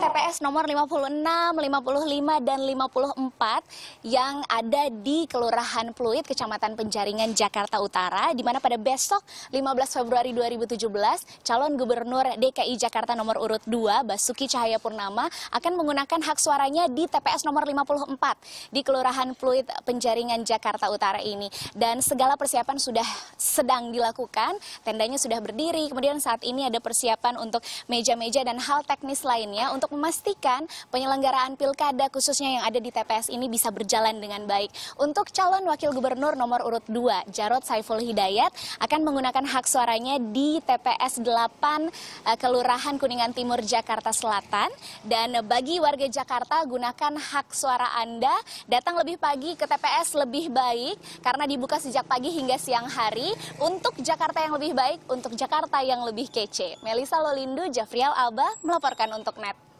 TPS nomor 56, 55, dan 54 yang ada di Kelurahan Pluit, Kecamatan Penjaringan, Jakarta Utara, di mana pada besok 15 Februari 2017, calon gubernur DKI Jakarta nomor urut 2, Basuki Cahaya Purnama, akan menggunakan hak suaranya di TPS nomor 54 di Kelurahan Pluit, Penjaringan, Jakarta Utara ini. Dan segala persiapan sudah sedang dilakukan, tendanya sudah berdiri, kemudian saat ini ada persiapan untuk meja-meja dan hal teknis lainnya untuk untuk memastikan penyelenggaraan pilkada khususnya yang ada di TPS ini bisa berjalan dengan baik. Untuk calon wakil gubernur nomor urut 2, Jarod Saiful Hidayat akan menggunakan hak suaranya di TPS 8 eh, Kelurahan Kuningan Timur Jakarta Selatan dan bagi warga Jakarta gunakan hak suara Anda datang lebih pagi ke TPS lebih baik karena dibuka sejak pagi hingga siang hari untuk Jakarta yang lebih baik, untuk Jakarta yang lebih kece. Melisa Lolindo, Jafrial Alba melaporkan untuk NET.